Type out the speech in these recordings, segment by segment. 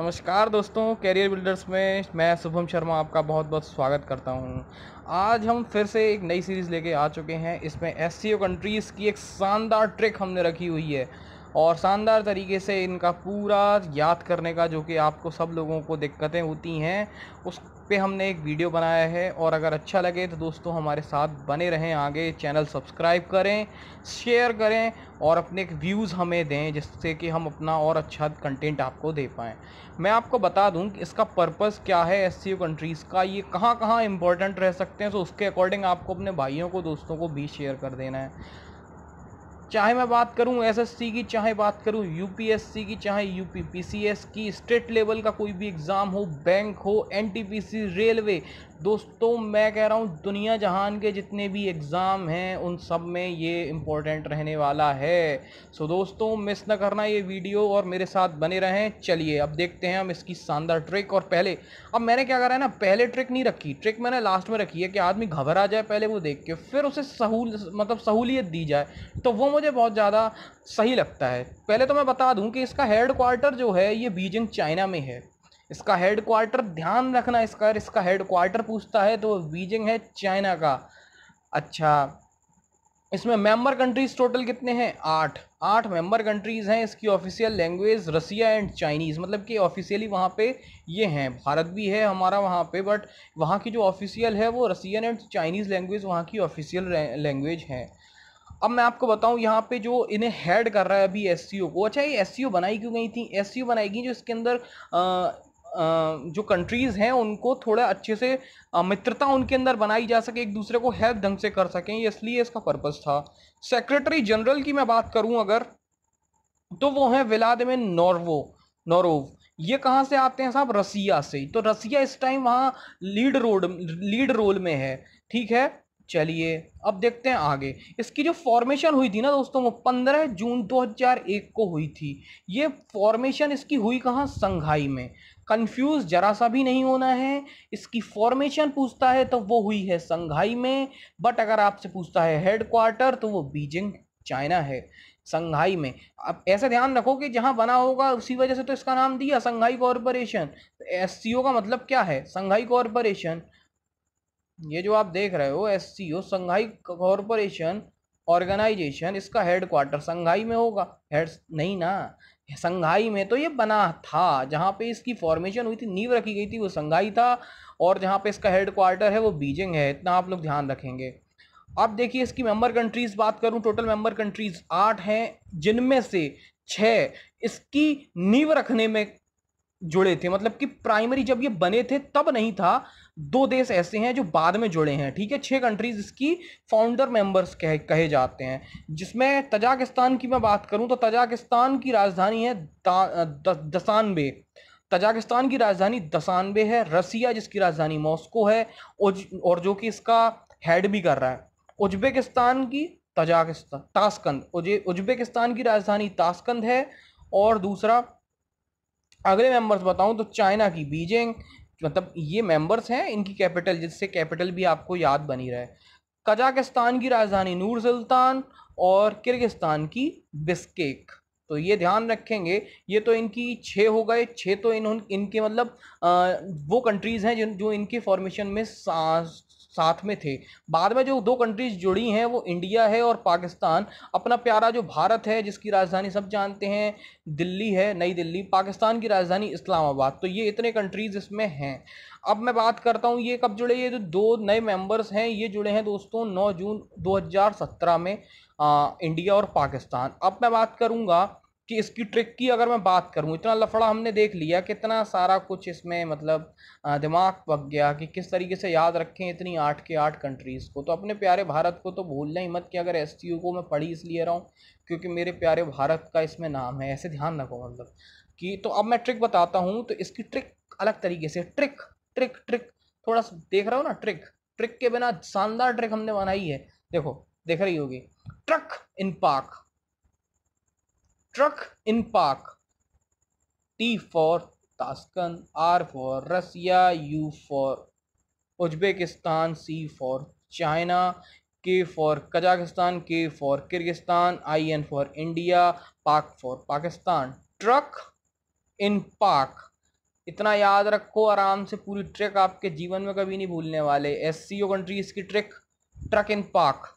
नमस्कार दोस्तों career builders में मैं शुभम शर्मा आपका बहुत बहुत स्वागत करता हूं आज हम फिर से एक नई सीरीज़ लेके आ चुके हैं इसमें एस कंट्रीज़ की एक शानदार ट्रिक हमने रखी हुई है और शानदार तरीके से इनका पूरा याद करने का जो कि आपको सब लोगों को दिक्कतें होती हैं उस पे हमने एक वीडियो बनाया है और अगर अच्छा लगे तो दोस्तों हमारे साथ बने रहें आगे चैनल सब्सक्राइब करें शेयर करें और अपने व्यूज़ हमें दें जिससे कि हम अपना और अच्छा कंटेंट आपको दे पाएँ मैं आपको बता दूं कि इसका पर्पस क्या है एस कंट्रीज़ का ये कहाँ कहाँ इंपॉर्टेंट रह सकते हैं तो उसके अकॉर्डिंग आपको अपने भाइयों को दोस्तों को भी शेयर कर देना है चाहे मैं बात करूं एसएससी की चाहे बात करूं यूपीएससी की चाहे यूपीपीसीएस की स्टेट लेवल का कोई भी एग्ज़ाम हो बैंक हो एनटीपीसी रेलवे दोस्तों मैं कह रहा हूँ दुनिया जहान के जितने भी एग्ज़ाम हैं उन सब में ये इम्पोर्टेंट रहने वाला है सो दोस्तों मिस ना करना ये वीडियो और मेरे साथ बने रहें चलिए अब देखते हैं हम इसकी शानदार ट्रिक और पहले अब मैंने क्या करा है ना पहले ट्रिक नहीं रखी ट्रिक मैंने लास्ट में रखी है कि आदमी घबरा जाए पहले वो देख के फिर उसे सहूल मतलब सहूलियत दी जाए तो वो मुझे बहुत ज़्यादा सही लगता है पहले तो मैं बता दूँ कि इसका हेड क्वार्टर जो है ये बीजिंग चाइना में है इसका हेड क्वार्टर ध्यान रखना इसका इसका हेड क्वार्टर पूछता है तो बीजिंग है चाइना का अच्छा इसमें मेंबर कंट्रीज टोटल कितने हैं आठ आठ मेंबर कंट्रीज़ हैं इसकी official language Russia and Chinese मतलब कि ऑफिशियली वहाँ पे ये हैं भारत भी है हमारा वहाँ पे बट वहाँ की जो ऑफिशियल है वो रसियन एंड चाइनीज़ लैंग्वेज वहाँ की ऑफिशियल लैंग्वेज है अब मैं आपको बताऊँ यहाँ पे जो इन्हें हेड कर रहा है अभी एस को अच्छा ये एस बनाई क्यों गई थी एस बनाई गई जो इसके अंदर जो कंट्रीज़ हैं उनको थोड़ा अच्छे से मित्रता उनके अंदर बनाई जा सके एक दूसरे को हेल्प ढंग से कर सकें इसलिए इसका पर्पज़ था सेक्रेटरी जनरल की मैं बात करूं अगर तो वो विलाद विलादिमिर नॉर्वो नॉरोव ये कहाँ से आते हैं साहब रसिया से तो रसिया इस टाइम वहाँ लीड रोड लीड रोल में है ठीक है चलिए अब देखते हैं आगे इसकी जो फॉर्मेशन हुई थी ना दोस्तों वो 15 जून 2001 को हुई थी ये फॉर्मेशन इसकी हुई कहाँ संघाई में कंफ्यूज जरा सा भी नहीं होना है इसकी फॉर्मेशन पूछता है तो वो हुई है संघाई में बट अगर आपसे पूछता है हेडक्वार्टर तो वो बीजिंग चाइना है संघाई में अब ऐसा ध्यान रखो कि जहाँ बना होगा उसी वजह से तो इसका नाम दिया संघाई कॉरपोरेशन एस का मतलब क्या है संघाई कॉरपोरेशन ये जो आप देख रहे हो एस संघाई कॉरपोरेशन ऑर्गेनाइजेशन इसका हेड क्वार्टर संघाई में होगा हेड नहीं ना संघाई में तो ये बना था जहाँ पे इसकी फॉर्मेशन हुई थी नींव रखी गई थी वो संघाई था और जहाँ पे इसका हेड क्वार्टर है वो बीजिंग है इतना आप लोग ध्यान रखेंगे अब देखिए इसकी मेंबर कंट्रीज़ बात करूँ टोटल मेंबर कंट्रीज़ आठ हैं जिनमें से छः इसकी नींव रखने में जुड़े थे मतलब कि प्राइमरी जब ये बने थे तब नहीं था दो देश ऐसे हैं जो बाद में जुड़े हैं ठीक है छः कंट्रीज इसकी फाउंडर मेंबर्स कह कहे जाते हैं जिसमें तजाकिस्तान की मैं बात करूं तो तजाकिस्तान की राजधानी है दसानबे तजाकिस्तान की राजधानी दसानबे है रसिया जिसकी राजधानी मॉस्को है और जो कि इसका हेड भी कर रहा है उज्बेकिस्तान की तजाकिस्तान ताशकंद उज्बेकिस्तान की राजधानी ताशकंद है और दूसरा अगले मेंबर्स बताऊं तो चाइना की बीजिंग मतलब ये मेंबर्स हैं इनकी कैपिटल जिससे कैपिटल भी आपको याद बनी रहे कजाकिस्तान की राजधानी नूर सुल्तान और किर्गिस्तान की बिस्केक तो ये ध्यान रखेंगे ये तो इनकी छः हो गए छः तो इन इनके मतलब आ, वो कंट्रीज़ हैं जिन जो इनके फॉर्मेशन में साथ में थे बाद में जो दो कंट्रीज जुड़ी हैं वो इंडिया है और पाकिस्तान अपना प्यारा जो भारत है जिसकी राजधानी सब जानते हैं दिल्ली है नई दिल्ली पाकिस्तान की राजधानी इस्लामाबाद तो ये इतने कंट्रीज इसमें हैं अब मैं बात करता हूँ ये कब जुड़े ये जो दो नए मेंबर्स हैं ये जुड़े हैं दोस्तों नौ जून दो में आ, इंडिया और पाकिस्तान अब मैं बात करूँगा कि इसकी ट्रिक की अगर मैं बात करूं इतना लफड़ा हमने देख लिया कितना सारा कुछ इसमें मतलब दिमाग पक गया कि किस तरीके से याद रखें इतनी आठ के आठ कंट्रीज़ को तो अपने प्यारे भारत को तो भूलना ही मत कि अगर एस को मैं पढ़ी इसलिए रहा हूँ क्योंकि मेरे प्यारे भारत का इसमें नाम है ऐसे ध्यान रखो मतलब कि तो अब मैं ट्रिक बताता हूँ तो इसकी ट्रिक अलग तरीके से ट्रिक ट्रिक ट्रिक थोड़ा सा देख रहा हो ना ट्रिक ट्रिक के बिना शानदार ट्रिक हमने बनाई है देखो देख रही होगी truck in park truck in Pak T for Tashkent R for Russia U for Uzbekistan C for China K for Kazakhstan K for Kyrgyzstan I N for India Pak for Pakistan truck in Pak इतना याद रखो आराम से पूरी ट्रिक आपके जीवन में कभी नहीं भूलने वाले एस सी ओ कंट्रीज की trick truck in Pak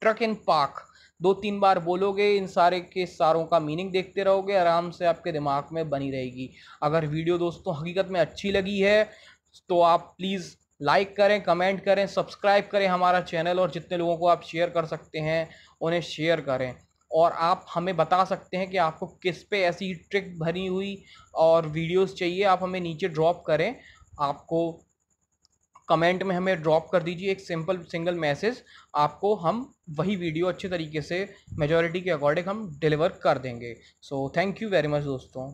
truck in पाक दो तीन बार बोलोगे इन सारे के सारों का मीनिंग देखते रहोगे आराम से आपके दिमाग में बनी रहेगी अगर वीडियो दोस्तों हकीकत में अच्छी लगी है तो आप प्लीज़ लाइक करें कमेंट करें सब्सक्राइब करें हमारा चैनल और जितने लोगों को आप शेयर कर सकते हैं उन्हें शेयर करें और आप हमें बता सकते हैं कि आपको किस पे ऐसी ट्रिक भरी हुई और वीडियोस चाहिए आप हमें नीचे ड्रॉप करें आपको कमेंट में हमें ड्रॉप कर दीजिए एक सिंपल सिंगल मैसेज आपको हम वही वीडियो अच्छे तरीके से मेजॉरिटी के अकॉर्डिंग हम डिलीवर कर देंगे so thank you very much दोस्तों